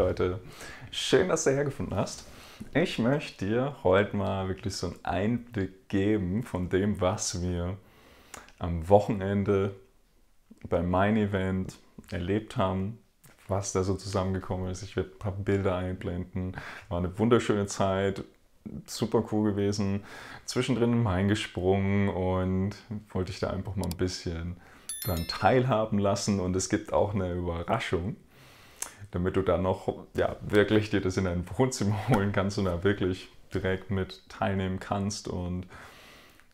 Leute, schön, dass du hergefunden hast. Ich möchte dir heute mal wirklich so einen Einblick geben von dem, was wir am Wochenende beim Main Event erlebt haben, was da so zusammengekommen ist. Ich werde ein paar Bilder einblenden. War eine wunderschöne Zeit, super cool gewesen. Zwischendrin im Main gesprungen und wollte ich da einfach mal ein bisschen dran teilhaben lassen. Und es gibt auch eine Überraschung damit du da noch ja, wirklich dir das in dein Wohnzimmer holen kannst und da wirklich direkt mit teilnehmen kannst und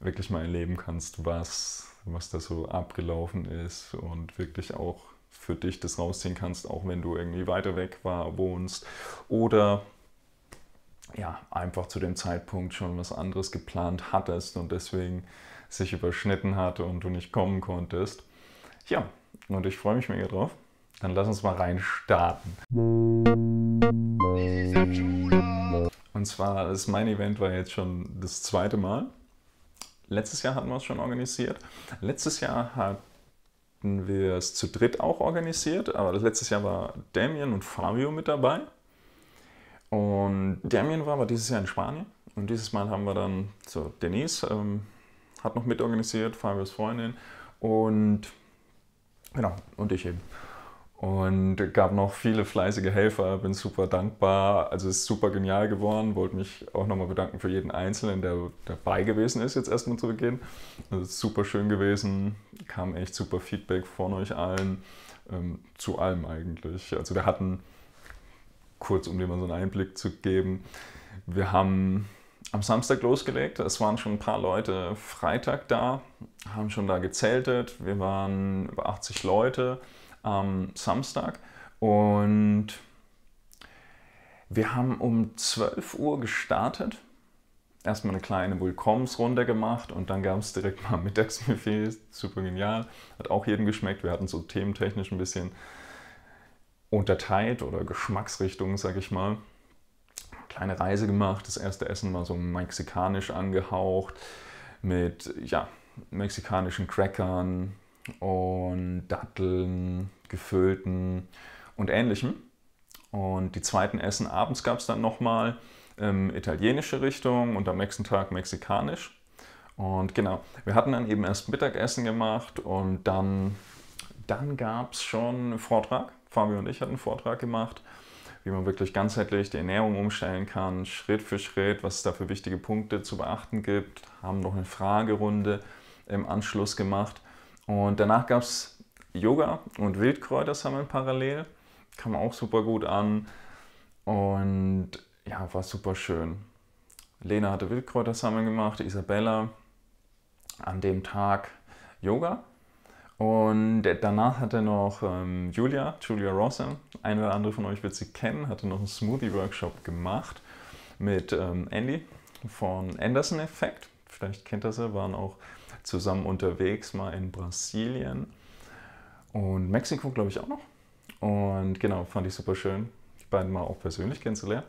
wirklich mal erleben kannst, was, was da so abgelaufen ist und wirklich auch für dich das rausziehen kannst, auch wenn du irgendwie weiter weg war, wohnst oder ja, einfach zu dem Zeitpunkt schon was anderes geplant hattest und deswegen sich überschnitten hatte und du nicht kommen konntest. Ja, und ich freue mich mega drauf. Dann lass uns mal rein starten. Und zwar ist mein Event war jetzt schon das zweite Mal. Letztes Jahr hatten wir es schon organisiert. Letztes Jahr hatten wir es zu dritt auch organisiert, aber das letztes Jahr war Damien und Fabio mit dabei. Und Damien war aber dieses Jahr in Spanien. Und dieses Mal haben wir dann, so, Denise ähm, hat noch mitorganisiert, Fabios Freundin und genau, und ich eben und gab noch viele fleißige Helfer, bin super dankbar. Also es ist super genial geworden, wollte mich auch nochmal bedanken für jeden Einzelnen, der dabei gewesen ist, jetzt erstmal zu Beginn. Also es ist super schön gewesen, kam echt super Feedback von euch allen, ähm, zu allem eigentlich. Also wir hatten, kurz um dir mal so einen Einblick zu geben, wir haben am Samstag losgelegt. Es waren schon ein paar Leute Freitag da, haben schon da gezeltet. Wir waren über 80 Leute am Samstag. Und wir haben um 12 Uhr gestartet. Erstmal eine kleine Willkommensrunde gemacht und dann gab es direkt mal Mittagsbuffet. Super genial. Hat auch jedem geschmeckt. Wir hatten so thementechnisch ein bisschen unterteilt oder Geschmacksrichtungen, sag ich mal. Kleine Reise gemacht. Das erste Essen war so mexikanisch angehaucht mit ja, mexikanischen Crackern, und Datteln, Gefüllten und Ähnlichem. Und die zweiten Essen abends gab es dann nochmal ähm, italienische Richtung und am nächsten Tag mexikanisch. Und genau, wir hatten dann eben erst Mittagessen gemacht und dann, dann gab es schon einen Vortrag. Fabio und ich hatten einen Vortrag gemacht, wie man wirklich ganzheitlich die Ernährung umstellen kann, Schritt für Schritt, was es da für wichtige Punkte zu beachten gibt, haben noch eine Fragerunde im Anschluss gemacht. Und danach gab es Yoga und Wildkräutersammeln parallel. Kam auch super gut an und ja, war super schön. Lena hatte Wildkräutersammeln gemacht, Isabella an dem Tag Yoga. Und danach hatte noch ähm, Julia, Julia Rossam, eine oder andere von euch wird sie kennen, hatte noch einen Smoothie-Workshop gemacht mit ähm, Andy von Anderson Effect. Vielleicht kennt ihr sie, waren auch zusammen unterwegs, mal in Brasilien und Mexiko, glaube ich, auch noch. Und genau, fand ich super schön, die beiden mal auch persönlich kennenzulernen.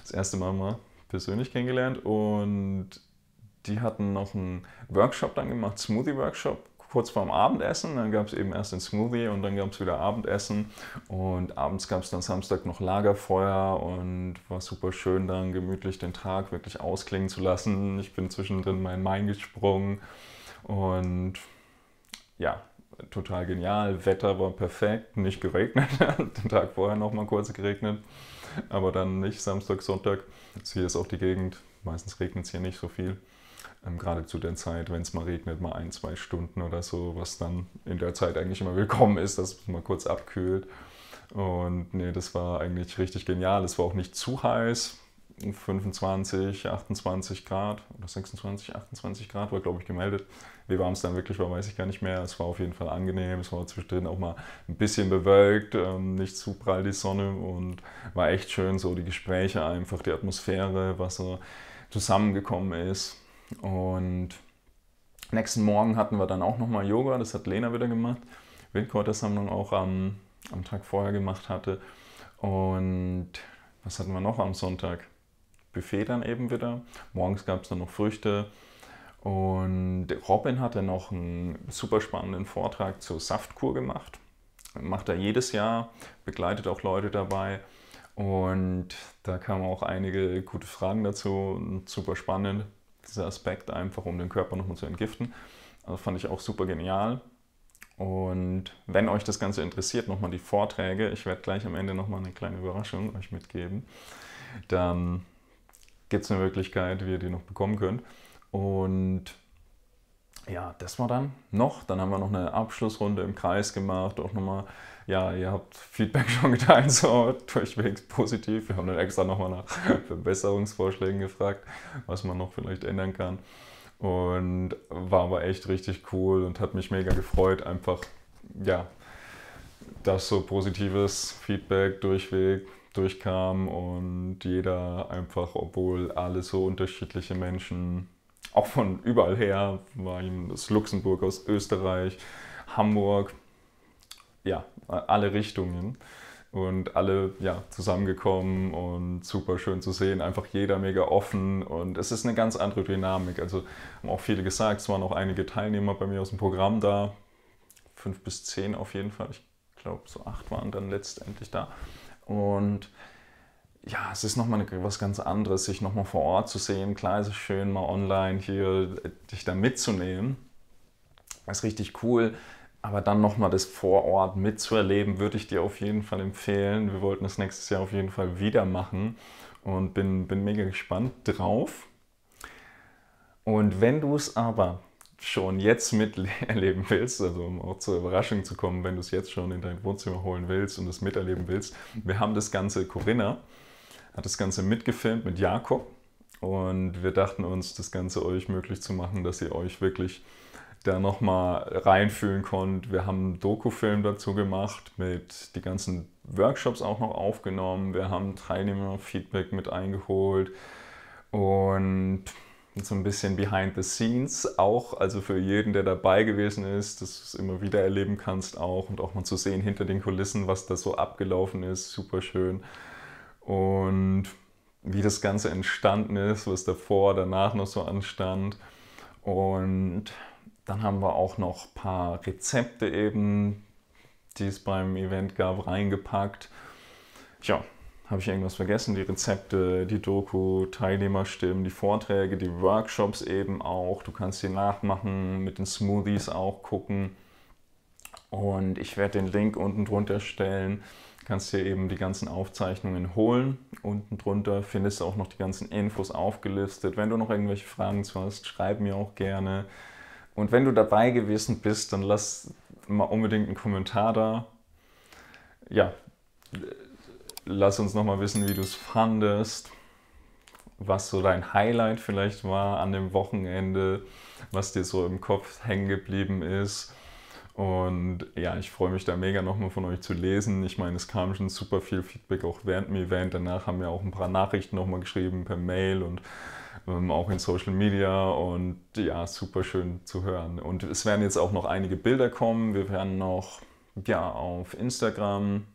Das erste Mal mal persönlich kennengelernt und die hatten noch einen Workshop dann gemacht, Smoothie-Workshop, kurz vorm Abendessen. Dann gab es eben erst den Smoothie und dann gab es wieder Abendessen. Und abends gab es dann Samstag noch Lagerfeuer und war super schön, dann gemütlich den Tag wirklich ausklingen zu lassen. Ich bin zwischendrin mal in Main gesprungen und ja, total genial. Wetter war perfekt, nicht geregnet. Den Tag vorher noch mal kurz geregnet, aber dann nicht Samstag, Sonntag. Also hier ist auch die Gegend. Meistens regnet es hier nicht so viel. Ähm, gerade zu der Zeit, wenn es mal regnet, mal ein, zwei Stunden oder so, was dann in der Zeit eigentlich immer willkommen ist, dass es mal kurz abkühlt. Und nee, das war eigentlich richtig genial. Es war auch nicht zu heiß, 25, 28 Grad oder 26, 28 Grad war, glaube ich, gemeldet. Wie warm es dann wirklich war, weiß ich gar nicht mehr. Es war auf jeden Fall angenehm. Es war zwischendrin auch mal ein bisschen bewölkt, ähm, nicht zu prall die Sonne und war echt schön, so die Gespräche einfach, die Atmosphäre, was so zusammengekommen ist. Und nächsten Morgen hatten wir dann auch nochmal Yoga, das hat Lena wieder gemacht. Windkräutersammlung auch am, am Tag vorher gemacht hatte. Und was hatten wir noch am Sonntag? Buffet dann eben wieder. Morgens gab es dann noch Früchte. Und Robin hatte noch einen super spannenden Vortrag zur Saftkur gemacht. Macht er jedes Jahr, begleitet auch Leute dabei. Und da kamen auch einige gute Fragen dazu. Super spannend, dieser Aspekt einfach, um den Körper nochmal zu entgiften. Also fand ich auch super genial. Und wenn euch das Ganze interessiert, nochmal die Vorträge. Ich werde gleich am Ende nochmal eine kleine Überraschung euch mitgeben. Dann gibt es eine Möglichkeit, wie ihr die noch bekommen könnt. Und ja, das war dann noch. Dann haben wir noch eine Abschlussrunde im Kreis gemacht. Auch nochmal, ja, ihr habt Feedback schon geteilt, so durchwegs positiv. Wir haben dann extra nochmal nach Verbesserungsvorschlägen gefragt, was man noch vielleicht ändern kann. Und war aber echt richtig cool und hat mich mega gefreut, einfach, ja, dass so positives Feedback durchweg durchkam und jeder einfach, obwohl alle so unterschiedliche Menschen, auch von überall her, war ihm aus Luxemburg, aus Österreich, Hamburg, ja, alle Richtungen und alle ja, zusammengekommen und super schön zu sehen. Einfach jeder mega offen und es ist eine ganz andere Dynamik. Also haben auch viele gesagt, es waren auch einige Teilnehmer bei mir aus dem Programm da, fünf bis zehn auf jeden Fall. Ich glaube, so acht waren dann letztendlich da. Und ja, es ist nochmal was ganz anderes, sich nochmal vor Ort zu sehen. Klar ist es schön, mal online hier äh, dich da mitzunehmen. Das ist richtig cool. Aber dann nochmal das vor Ort mitzuerleben, würde ich dir auf jeden Fall empfehlen. Wir wollten das nächstes Jahr auf jeden Fall wieder machen und bin, bin mega gespannt drauf. Und wenn du es aber schon jetzt miterleben willst, also um auch zur Überraschung zu kommen, wenn du es jetzt schon in dein Wohnzimmer holen willst und es miterleben willst, wir haben das Ganze, Corinna hat das Ganze mitgefilmt mit Jakob und wir dachten uns, das Ganze euch möglich zu machen, dass ihr euch wirklich da nochmal reinfühlen konnt. Wir haben einen Dokufilm dazu gemacht, mit die ganzen Workshops auch noch aufgenommen. Wir haben Teilnehmerfeedback mit eingeholt und so ein bisschen behind the scenes auch, also für jeden, der dabei gewesen ist, dass du es immer wieder erleben kannst auch und auch mal zu sehen hinter den Kulissen, was da so abgelaufen ist, super schön. Und wie das Ganze entstanden ist, was davor, danach noch so anstand. Und dann haben wir auch noch ein paar Rezepte eben, die es beim Event gab, reingepackt. Tja, habe ich irgendwas vergessen? Die Rezepte, die Doku, Teilnehmerstimmen, die Vorträge, die Workshops eben auch. Du kannst sie nachmachen, mit den Smoothies auch gucken. Und ich werde den Link unten drunter stellen. Kannst dir eben die ganzen Aufzeichnungen holen. Unten drunter findest du auch noch die ganzen Infos aufgelistet. Wenn du noch irgendwelche Fragen zu hast, schreib mir auch gerne. Und wenn du dabei gewesen bist, dann lass mal unbedingt einen Kommentar da. Ja, lass uns nochmal wissen, wie du es fandest, was so dein Highlight vielleicht war an dem Wochenende, was dir so im Kopf hängen geblieben ist. Und ja, ich freue mich da mega nochmal von euch zu lesen. Ich meine, es kam schon super viel Feedback auch während dem Event. Danach haben wir auch ein paar Nachrichten nochmal geschrieben per Mail und ähm, auch in Social Media. Und ja, super schön zu hören. Und es werden jetzt auch noch einige Bilder kommen. Wir werden noch ja, auf Instagram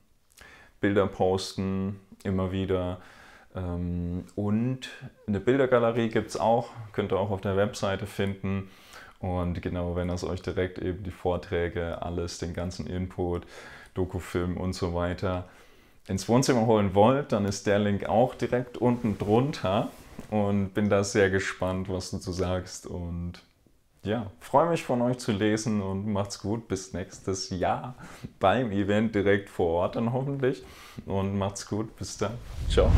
Bilder posten, immer wieder. Ähm, und eine Bildergalerie gibt es auch, könnt ihr auch auf der Webseite finden. Und genau, wenn es euch direkt eben die Vorträge, alles, den ganzen Input, Dokufilm und so weiter ins Wohnzimmer holen wollt, dann ist der Link auch direkt unten drunter. Und bin da sehr gespannt, was du dazu sagst. Und ja, freue mich von euch zu lesen und macht's gut. Bis nächstes Jahr beim Event direkt vor Ort dann hoffentlich. Und macht's gut. Bis dann. Ciao.